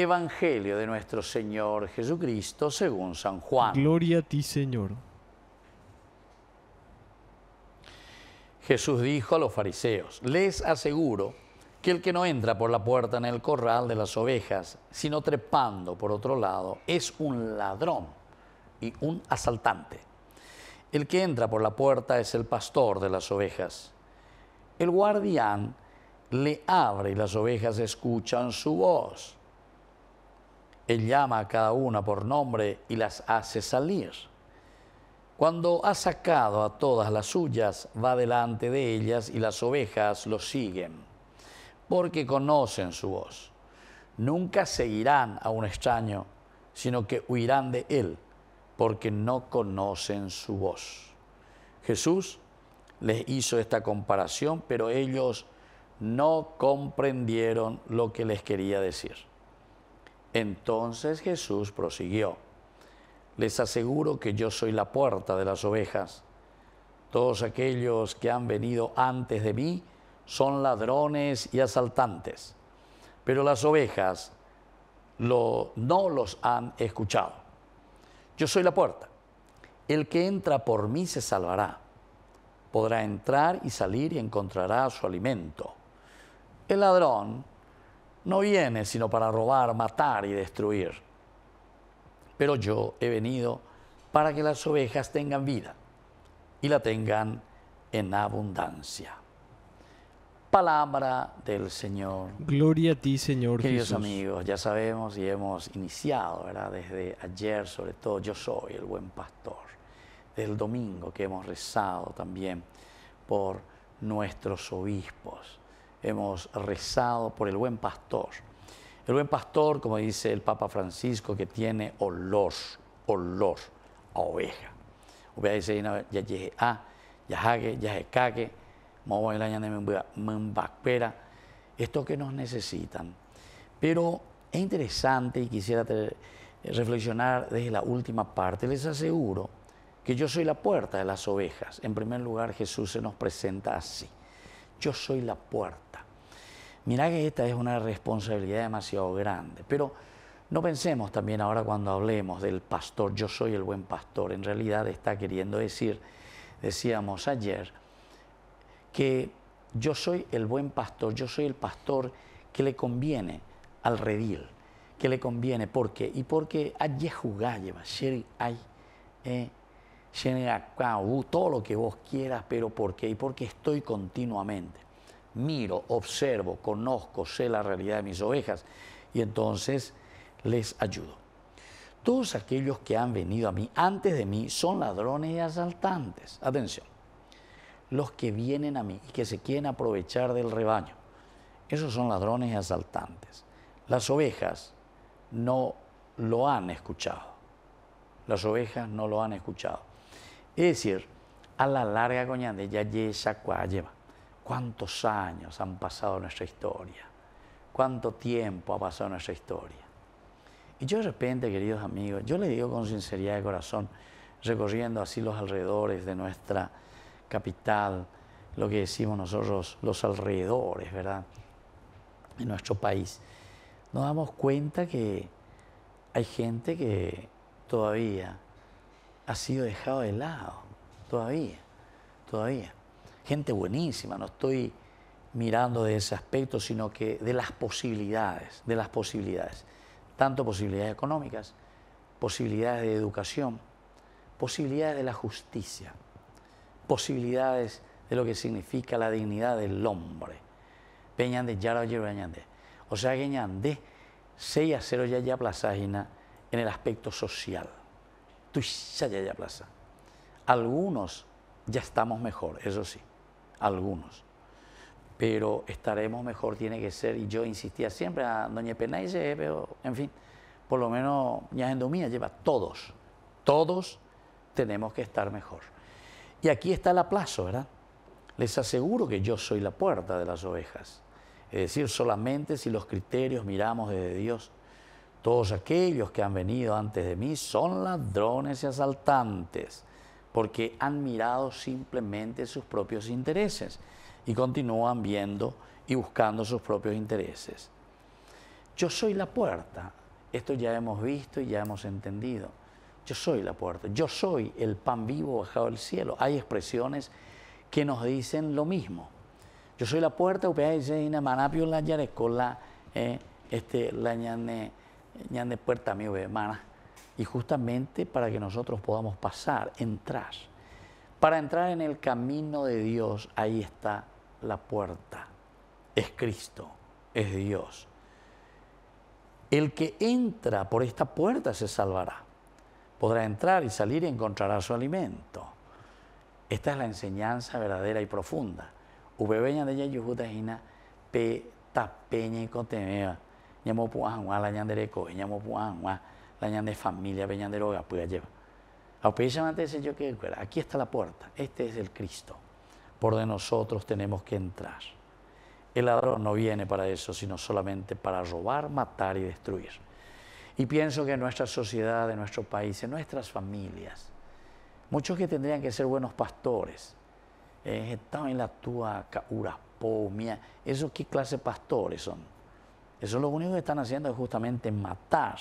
Evangelio de nuestro Señor Jesucristo según San Juan. Gloria a ti, Señor. Jesús dijo a los fariseos, les aseguro que el que no entra por la puerta en el corral de las ovejas, sino trepando por otro lado, es un ladrón y un asaltante. El que entra por la puerta es el pastor de las ovejas. El guardián le abre y las ovejas escuchan su voz. Él llama a cada una por nombre y las hace salir. Cuando ha sacado a todas las suyas, va delante de ellas y las ovejas lo siguen, porque conocen su voz. Nunca seguirán a un extraño, sino que huirán de él, porque no conocen su voz. Jesús les hizo esta comparación, pero ellos no comprendieron lo que les quería decir. Entonces Jesús prosiguió, les aseguro que yo soy la puerta de las ovejas. Todos aquellos que han venido antes de mí son ladrones y asaltantes, pero las ovejas no los han escuchado. Yo soy la puerta. El que entra por mí se salvará. Podrá entrar y salir y encontrará su alimento. El ladrón no viene sino para robar, matar y destruir. Pero yo he venido para que las ovejas tengan vida y la tengan en abundancia. Palabra del Señor. Gloria a ti, Señor. Queridos amigos, ya sabemos y hemos iniciado, ¿verdad? Desde ayer, sobre todo, yo soy el buen pastor. Del domingo que hemos rezado también por nuestros obispos hemos rezado por el buen pastor. El buen pastor, como dice el Papa Francisco, que tiene olor, olor a oveja. ya a, ya ya esto que nos necesitan. Pero es interesante y quisiera eh, reflexionar desde la última parte. Les aseguro que yo soy la puerta de las ovejas. En primer lugar, Jesús se nos presenta así. Yo soy la puerta. Mirá que esta es una responsabilidad demasiado grande, pero no pensemos también ahora cuando hablemos del pastor, yo soy el buen pastor, en realidad está queriendo decir, decíamos ayer, que yo soy el buen pastor, yo soy el pastor que le conviene al redil, que le conviene, ¿por qué? Y porque allí lleva, hay, eh, todo lo que vos quieras, pero ¿por qué? Y porque estoy continuamente miro, observo, conozco, sé la realidad de mis ovejas y entonces les ayudo. Todos aquellos que han venido a mí antes de mí son ladrones y asaltantes. Atención, los que vienen a mí y que se quieren aprovechar del rebaño, esos son ladrones y asaltantes. Las ovejas no lo han escuchado. Las ovejas no lo han escuchado. Es decir, a la larga coñande ya lleva ¿Cuántos años han pasado en nuestra historia? ¿Cuánto tiempo ha pasado en nuestra historia? Y yo de repente, queridos amigos, yo le digo con sinceridad de corazón, recorriendo así los alrededores de nuestra capital, lo que decimos nosotros los alrededores, ¿verdad? De nuestro país, nos damos cuenta que hay gente que todavía ha sido dejado de lado, todavía, todavía gente buenísima, no estoy mirando de ese aspecto, sino que de las posibilidades, de las posibilidades, tanto posibilidades económicas, posibilidades de educación, posibilidades de la justicia, posibilidades de lo que significa la dignidad del hombre. O sea, que Ñande, 6 a 0 ya ya en el aspecto social. ya plaza. Algunos ya estamos mejor, eso sí algunos. Pero estaremos mejor, tiene que ser, y yo insistía siempre a doña Penaise, eh, pero en fin, por lo menos ya en lleva todos, todos tenemos que estar mejor. Y aquí está el aplazo, ¿verdad? Les aseguro que yo soy la puerta de las ovejas. Es decir, solamente si los criterios miramos desde Dios, todos aquellos que han venido antes de mí son ladrones y asaltantes porque han mirado simplemente sus propios intereses y continúan viendo y buscando sus propios intereses. Yo soy la puerta, esto ya hemos visto y ya hemos entendido. Yo soy la puerta, yo soy el pan vivo bajado del cielo. Hay expresiones que nos dicen lo mismo. Yo soy la puerta, la puerta y justamente para que nosotros podamos pasar, entrar. Para entrar en el camino de Dios, ahí está la puerta. Es Cristo, es Dios. El que entra por esta puerta se salvará. Podrá entrar y salir y encontrará su alimento. Esta es la enseñanza verdadera y profunda. Ubebeña de pe tapeña y la de familia, venían de lo que llevar. A yo que pues, aquí está la puerta, este es el Cristo, por de nosotros tenemos que entrar. El ladrón no viene para eso, sino solamente para robar, matar y destruir. Y pienso que en nuestra sociedad, en nuestro país, en nuestras familias, muchos que tendrían que ser buenos pastores, eh, están en la tua mía... eso qué clase de pastores son? Eso lo único que están haciendo es justamente matar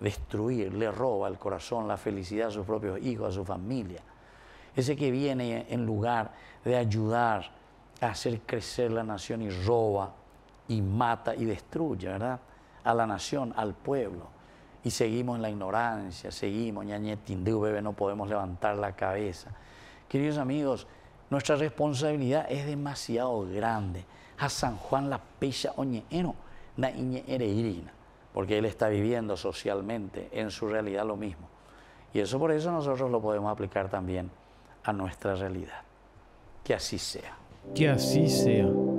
destruir, le roba el corazón, la felicidad a sus propios hijos, a su familia. Ese que viene en lugar de ayudar a hacer crecer la nación y roba y mata y destruye, ¿verdad? A la nación, al pueblo. Y seguimos en la ignorancia, seguimos, ñañetindú, bebé, no podemos levantar la cabeza. Queridos amigos, nuestra responsabilidad es demasiado grande. A San Juan la pecha oñeero, na iñe irina porque él está viviendo socialmente en su realidad lo mismo. Y eso por eso nosotros lo podemos aplicar también a nuestra realidad. Que así sea. Que así sea.